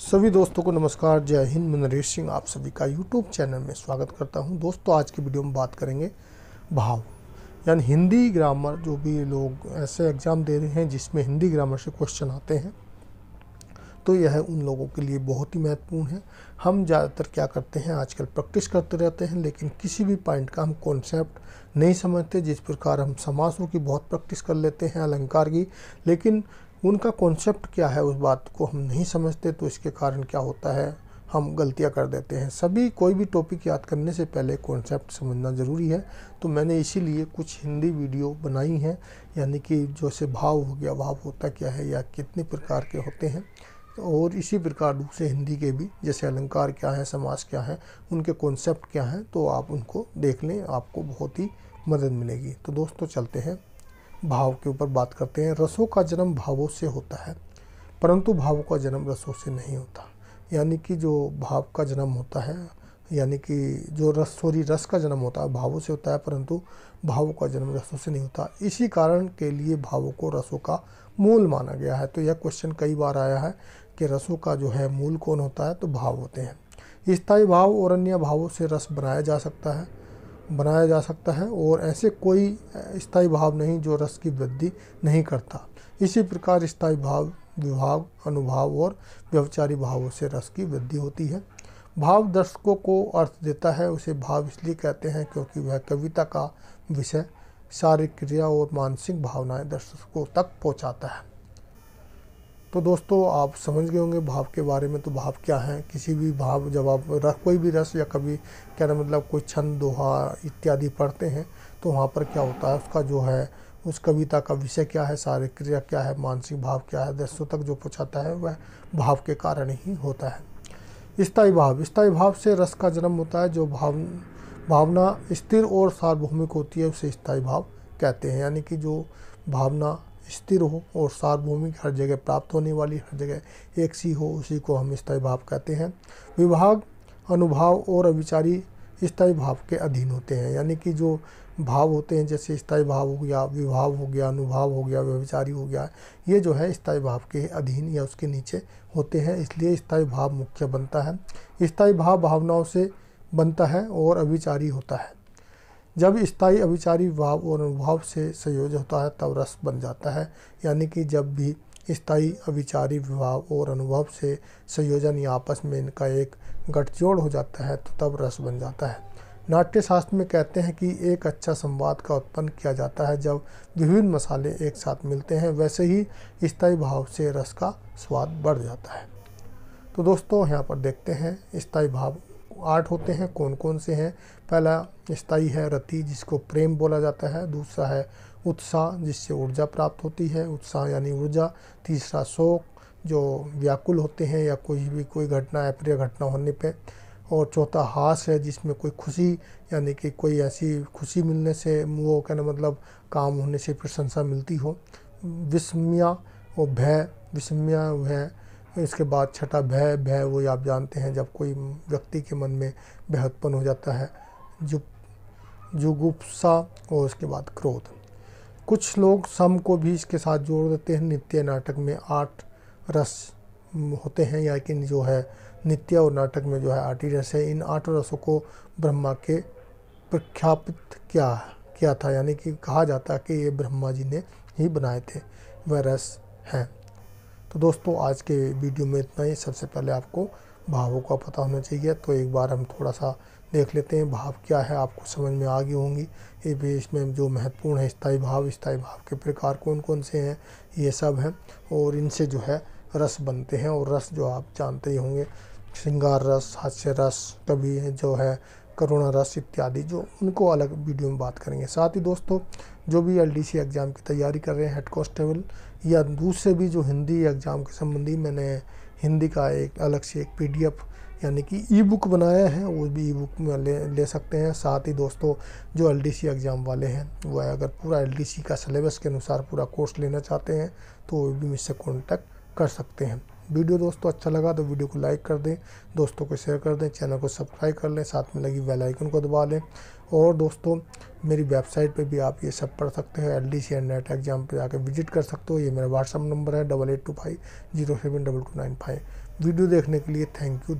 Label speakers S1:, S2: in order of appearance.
S1: सभी दोस्तों को नमस्कार जय हिंद मैं नरेश सिंह आप सभी का यूट्यूब चैनल में स्वागत करता हूं दोस्तों आज की वीडियो में बात करेंगे भाव यानी हिंदी ग्रामर जो भी लोग ऐसे एग्ज़ाम दे रहे हैं जिसमें हिंदी ग्रामर से क्वेश्चन आते हैं तो यह उन लोगों के लिए बहुत ही महत्वपूर्ण है हम ज़्यादातर क्या करते हैं आजकल प्रैक्टिस करते रहते हैं लेकिन किसी भी पॉइंट का हम कॉन्सेप्ट नहीं समझते जिस प्रकार हम समासों की बहुत प्रैक्टिस कर लेते हैं अलंकार की लेकिन उनका कॉन्सेप्ट क्या है उस बात को हम नहीं समझते तो इसके कारण क्या होता है हम गलतियां कर देते हैं सभी कोई भी टॉपिक याद करने से पहले कॉन्सेप्ट समझना ज़रूरी है तो मैंने इसीलिए कुछ हिंदी वीडियो बनाई हैं यानी कि जैसे भाव हो गया भाव होता क्या है या कितने प्रकार के होते हैं और इसी प्रकार दूसरे हिंदी के भी जैसे अलंकार क्या है समाज क्या है उनके कॉन्सेप्ट क्या हैं तो आप उनको देख लें आपको बहुत ही मदद मिलेगी तो दोस्तों चलते हैं भाव के ऊपर बात करते हैं रसों का जन्म भावों से होता है परंतु भावों का जन्म रसों से नहीं होता यानी कि जो भाव का जन्म होता है यानी कि जो रस सॉरी रस का जन्म होता है भावों से होता है परंतु भावों का जन्म रसों से नहीं होता इसी कारण के लिए भावों को रसों का मूल माना गया है तो यह क्वेश्चन कई बार आया है कि रसों का जो है मूल कौन होता है तो भाव होते हैं स्थायी भाव और अन्य भावों से रस बनाया जा सकता है बनाया जा सकता है और ऐसे कोई स्थायी भाव नहीं जो रस की वृद्धि नहीं करता इसी प्रकार स्थायी भाव विभाव अनुभाव और व्यवचारी भावों से रस की वृद्धि होती है भाव दर्शकों को अर्थ देता है उसे भाव इसलिए कहते हैं क्योंकि वह कविता का विषय शारीरिक क्रिया और मानसिक भावनाएं दर्शकों तक पहुंचाता है तो दोस्तों आप समझ गए होंगे भाव के बारे में तो भाव क्या है किसी भी भाव जब आप रस कोई भी रस या कभी क्या ना मतलब कोई छंद दोहा इत्यादि पढ़ते हैं तो वहाँ पर क्या होता है उसका जो है उस कविता का विषय क्या है सारे क्रिया क्या है मानसिक भाव क्या है दसों तक जो पूछाता है वह भाव के कारण ही होता है स्थायी भाव स्थायी भाव से रस का जन्म होता है जो भाव भावना स्थिर और सार्वभौमिक होती है उसे स्थायी भाव कहते हैं यानी कि जो भावना स्थिर हो और सार्वभौमिक हर जगह प्राप्त होने वाली हर जगह एक सी हो उसी को हम स्थायी भाव कहते हैं विभाग अनुभाव और अविचारी स्थायी भाव के अधीन होते हैं यानी कि जो भाव होते हैं जैसे स्थायी भाव हो गया विभाव हो गया अनुभाव हो गया व्यविचारी हो गया ये जो है स्थायी भाव के अधीन या उसके नीचे होते हैं इसलिए स्थायी भाव मुख्य बनता है स्थायी भाव भावनाओं से बनता है और अविचारी होता है जब स्थाई अभिचारी भाव और अनुभाव से संयोज होता है तब रस बन जाता है यानी कि जब भी स्थाई अविचारी विभाव और अनुभव से संयोजन या आपस में इनका एक गठजोड़ हो जाता है तो तब रस बन जाता है नाट्य शास्त्र में कहते हैं कि एक अच्छा संवाद का उत्पन्न किया जाता है जब विभिन्न मसाले एक साथ मिलते हैं वैसे ही स्थाई भाव से रस का स्वाद बढ़ जाता है तो दोस्तों यहाँ पर देखते हैं स्थाई भाव आठ होते हैं कौन कौन से हैं पहला स्थाई है रति जिसको प्रेम बोला जाता है दूसरा है उत्साह जिससे ऊर्जा प्राप्त होती है उत्साह यानी ऊर्जा तीसरा शोक जो व्याकुल होते हैं या कोई भी कोई घटना अप्रिय घटना होने पे और चौथा हास है जिसमें कोई खुशी यानी कि कोई ऐसी खुशी मिलने से वो कहना मतलब काम होने से प्रशंसा मिलती हो विस्मिया और भय विस्मिया वह इसके बाद छठा भय भय वो आप जानते हैं जब कोई व्यक्ति के मन में बेहतपन हो जाता है जु जुगुप्सा और उसके बाद क्रोध कुछ लोग सम को भी इसके साथ जोड़ देते हैं नित्य नाटक में आठ रस होते हैं या कि जो है नित्य और नाटक में जो है आठ ही रस है इन आठ रसों को ब्रह्मा के प्रख्यापित किया किया था यानी कि कहा जाता कि ये ब्रह्मा जी ने ही बनाए थे वह रस हैं तो दोस्तों आज के वीडियो में इतना ही सबसे पहले आपको भावों का पता होना चाहिए तो एक बार हम थोड़ा सा देख लेते हैं भाव क्या है आपको समझ में आ गई होंगी ये भी इसमें जो महत्वपूर्ण है स्थाई भाव स्थाई भाव के प्रकार कौन कौन से हैं ये सब हैं और इनसे जो है रस बनते हैं और रस जो आप जानते ही होंगे श्रृंगार रस हास्य रस कभी जो है करुणा रस इत्यादि जो उनको अलग वीडियो में बात करेंगे साथ ही दोस्तों जो भी एल एग्ज़ाम की तैयारी कर रहे हैं हेड कॉन्स्टेबल या दूसरे भी जो हिंदी एग्ज़ाम के संबंधी मैंने हिंदी का एक अलग से एक पी यानी कि ई बुक बनाया है वो भी ई बुक में ले ले सकते हैं साथ ही दोस्तों जो एल एग्ज़ाम वाले हैं वह अगर पूरा एल का सिलेबस के अनुसार पूरा कोर्स लेना चाहते हैं तो वो भी मुझसे कॉन्टैक्ट कर सकते हैं वीडियो दोस्तों अच्छा लगा तो वीडियो को लाइक कर दें दोस्तों को शेयर कर दें चैनल को सब्सक्राइब कर लें साथ में लगी बेल आइकन को दबा लें और दोस्तों मेरी वेबसाइट पे भी आप ये सब पढ़ सकते हो L D C and net exam पे जाकर विजिट कर सकते हो ये मेरा व्हाट्सअप नंबर है double eight two five zero seven double two nine five video देखने के लिए थैंक यू